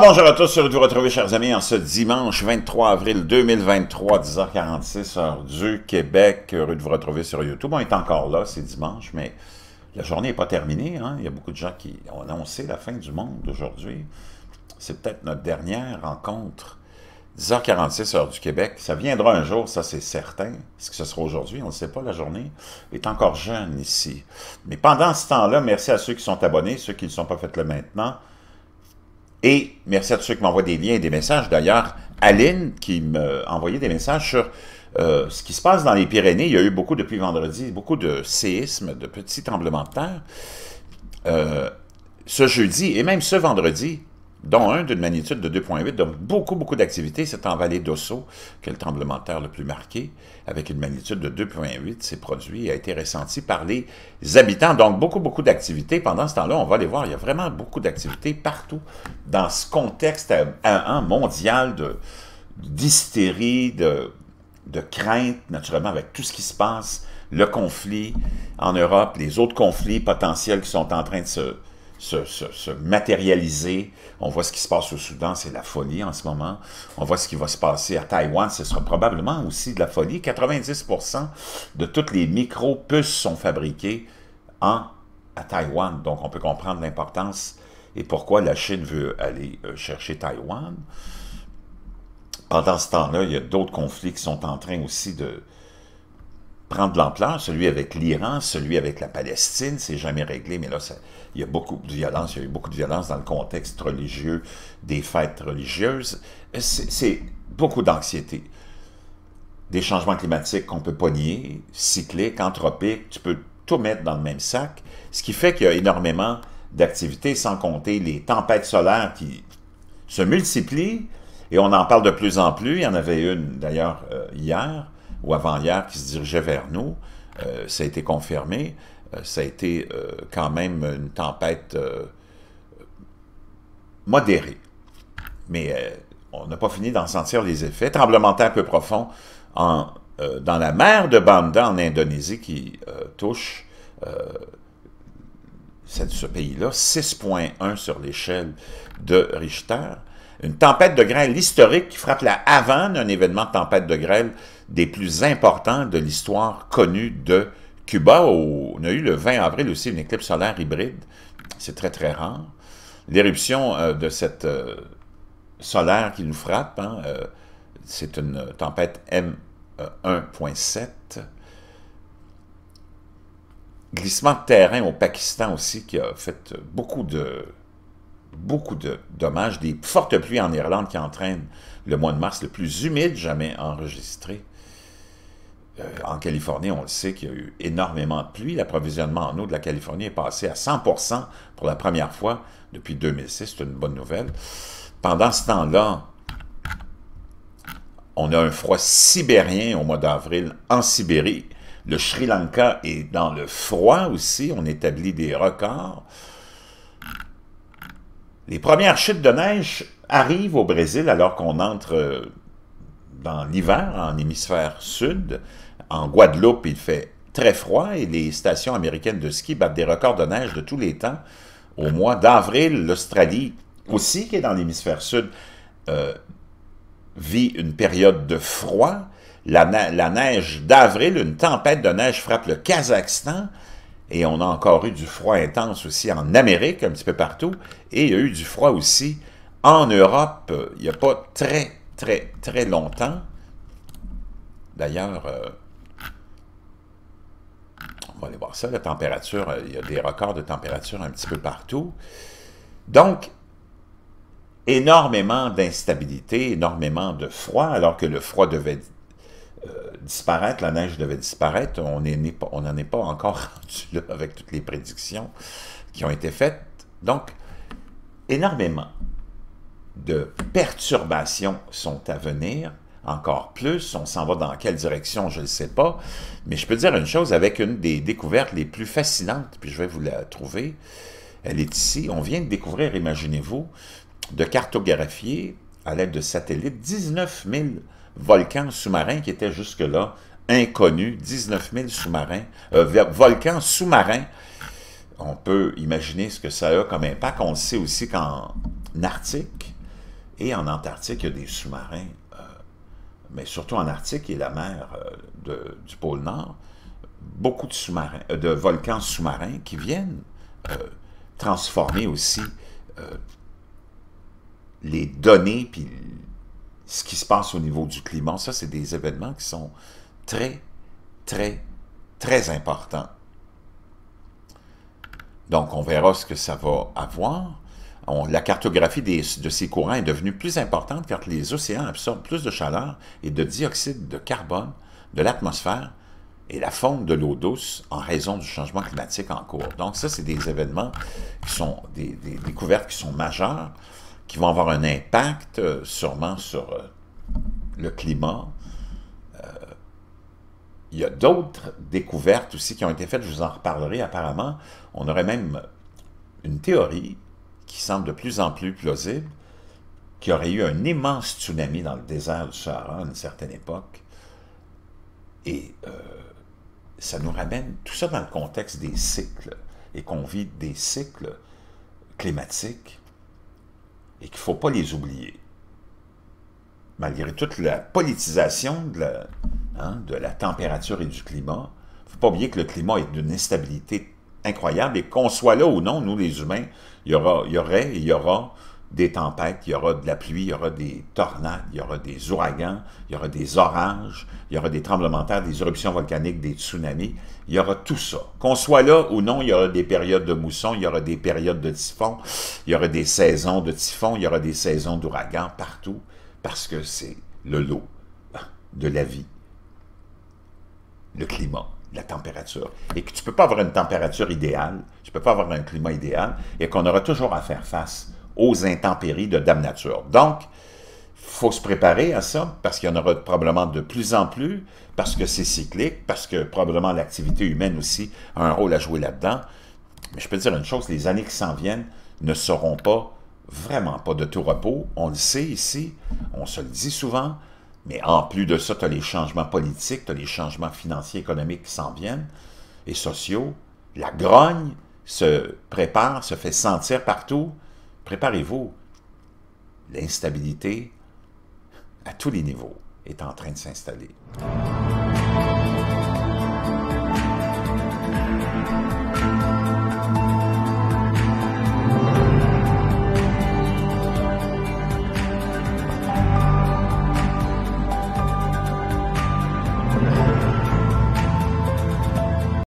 bonjour à tous, heureux de vous retrouver chers amis en ce dimanche 23 avril 2023, 10h46, heure du Québec. Heureux de vous retrouver sur YouTube. On est encore là, c'est dimanche, mais la journée n'est pas terminée. Hein. Il y a beaucoup de gens qui ont annoncé la fin du monde aujourd'hui. C'est peut-être notre dernière rencontre. 10h46, heure du Québec. Ça viendra un jour, ça c'est certain. ce que ce sera aujourd'hui? On ne sait pas, la journée est encore jeune ici. Mais pendant ce temps-là, merci à ceux qui sont abonnés, ceux qui ne sont pas faits le maintenant. Et merci à tous ceux qui m'envoient des liens et des messages. D'ailleurs, Aline qui m'a envoyé des messages sur euh, ce qui se passe dans les Pyrénées. Il y a eu beaucoup depuis vendredi, beaucoup de séismes, de petits tremblements de terre. Euh, ce jeudi et même ce vendredi, dont un d'une magnitude de 2,8, donc beaucoup, beaucoup d'activités. C'est en vallée d'Osso que le tremblement de terre le plus marqué, avec une magnitude de 2,8, s'est produit et a été ressenti par les habitants. Donc, beaucoup, beaucoup d'activités. Pendant ce temps-là, on va les voir, il y a vraiment beaucoup d'activités partout dans ce contexte euh, mondial de d'hystérie, de crainte, naturellement, avec tout ce qui se passe, le conflit en Europe, les autres conflits potentiels qui sont en train de se se, matérialiser. On voit ce qui se passe au Soudan, c'est la folie en ce moment. On voit ce qui va se passer à Taïwan, ce sera probablement aussi de la folie. 90% de toutes les micro-puces sont fabriquées en, à Taïwan. Donc, on peut comprendre l'importance et pourquoi la Chine veut aller euh, chercher Taïwan. Pendant ce temps-là, il y a d'autres conflits qui sont en train aussi de, Prendre de l'ampleur, celui avec l'Iran, celui avec la Palestine, c'est jamais réglé, mais là, il y a beaucoup de violence, il y a eu beaucoup de violence dans le contexte religieux, des fêtes religieuses. Euh, c'est beaucoup d'anxiété. Des changements climatiques qu'on peut pas nier, cycliques, anthropiques, tu peux tout mettre dans le même sac, ce qui fait qu'il y a énormément d'activités, sans compter les tempêtes solaires qui se multiplient, et on en parle de plus en plus. Il y en avait une, d'ailleurs, euh, hier, ou avant-hier qui se dirigeait vers nous. Euh, ça a été confirmé. Euh, ça a été euh, quand même une tempête modérée. Mais on n'a pas fini d'en sentir les effets. Tremblement de peu profond en, dans la mer de Banda en Indonésie qui touche cette, ce pays-là, 6.1 sur l'échelle de Richter. Une tempête de grêle historique qui frappe la Havane, un événement de tempête de grêle des plus importants de l'histoire connue de Cuba. on a eu le 20 avril aussi une éclipse solaire hybride. C'est très, très rare. L'éruption euh, de cette euh, solaire qui nous frappe, hein, euh, c'est une tempête M1.7. Glissement de terrain au Pakistan aussi qui a fait beaucoup de beaucoup de dommages, des fortes pluies en Irlande qui entraînent le mois de mars le plus humide jamais enregistré. Euh, en Californie, on le sait qu'il y a eu énormément de pluie. L'approvisionnement en eau de la Californie est passé à 100% pour la première fois depuis 2006. C'est une bonne nouvelle. Pendant ce temps-là, on a un froid sibérien au mois d'avril en Sibérie. Le Sri Lanka est dans le froid aussi. On établit des records. Les premières chutes de neige arrivent au Brésil alors qu'on entre euh, dans l'hiver en hémisphère sud. En Guadeloupe, il fait très froid et les stations américaines de ski battent des records de neige de tous les temps. Au mois d'avril, l'Australie aussi, qui est dans l'hémisphère sud, euh, vit une période de froid. la neige d'avril, une tempête de neige frappe le Kazakhstan. Et on a encore eu du froid intense aussi en Amérique, un petit peu partout. Et il y a eu du froid aussi en Europe, euh, il n'y a pas très, très, très longtemps. D'ailleurs, euh, on va aller voir ça, la température, euh, il y a des records de température un petit peu partout. Donc, énormément d'instabilité, énormément de froid, alors que le froid devait euh, disparaître, la neige devait disparaître, on n'en est pas encore rendu là avec toutes les prédictions qui ont été faites. Donc, énormément de perturbations sont à venir, encore plus, on s'en va dans quelle direction, je ne sais pas, mais je peux dire une chose avec une des découvertes les plus fascinantes, puis je vais vous la trouver, elle est ici, on vient de découvrir, imaginez-vous, de cartographier à l'aide de satellites 19 000 volcans sous-marins qui étaient jusque-là inconnus, 19 000 sous-marins, euh, volcans sous-marins. On peut imaginer ce que ça a comme impact. On sait aussi qu'en Arctique et en Antarctique, il y a des sous-marins, euh, mais surtout en Arctique et la mer euh, du pôle Nord, beaucoup de sous-marins, de volcans sous-marins qui viennent transformer aussi les données, puis ce qui se passe au niveau du climat, ça, c'est des événements qui sont très, très, très importants. Donc, on verra ce que ça va avoir. la cartographie de ces courants est devenue plus importante car les océans absorbent plus de chaleur et de dioxyde de carbone de l'atmosphère et la fonte de l'eau douce en raison du changement climatique en cours. Donc ça, c'est des événements qui sont des, des, découvertes qui sont majeures qui vont avoir un impact euh, sûrement sur euh, le climat. Euh, il y a d'autres découvertes aussi qui ont été faites, je vous en reparlerai apparemment. On aurait même une théorie qui semble de plus en plus plausible, qu'il y aurait eu un immense tsunami dans le désert du Sahara à une certaine époque. Et ça nous ramène tout ça dans le contexte des cycles, et qu'on vit des cycles climatiques et qu'il ne faut pas les oublier. Malgré toute la politisation de la, hein, de la température et du climat, il ne faut pas oublier que le climat est d'une instabilité incroyable et qu'on soit là ou non, nous les humains, il y, aura, il y aurait et il y aura des tempêtes, il y aura de la pluie, il y aura des tornades, il y aura des ouragans, il y aura des orages, il y aura des tremblements de terre, des éruptions volcaniques, des tsunamis, il y aura tout ça. Qu'on soit là ou non, il y aura des périodes de mousson, il y aura des périodes de typhon, il y aura des saisons de typhon, il y aura des saisons d'ouragans partout, parce que c'est le lot de la vie, le climat la température. Et que tu ne peux pas avoir une température idéale, tu ne peux pas avoir un climat idéal, et qu'on aura toujours à faire face aux intempéries de Dame Nature. Donc, faut se préparer à ça, parce qu'il y en aura probablement de plus en plus, parce que c'est cyclique, parce que probablement l'activité humaine aussi a un rôle à jouer là-dedans. Mais je peux dire une chose, les années qui s'en viennent ne seront pas, vraiment pas de tout repos. On le sait ici, on se le dit souvent, mais en plus de ça, tu as les changements politiques, tu as les changements financiers, économiques qui s'en viennent, et sociaux. La grogne se prépare, se fait sentir partout. Préparez-vous. L'instabilité, à tous les niveaux, est en train de s'installer.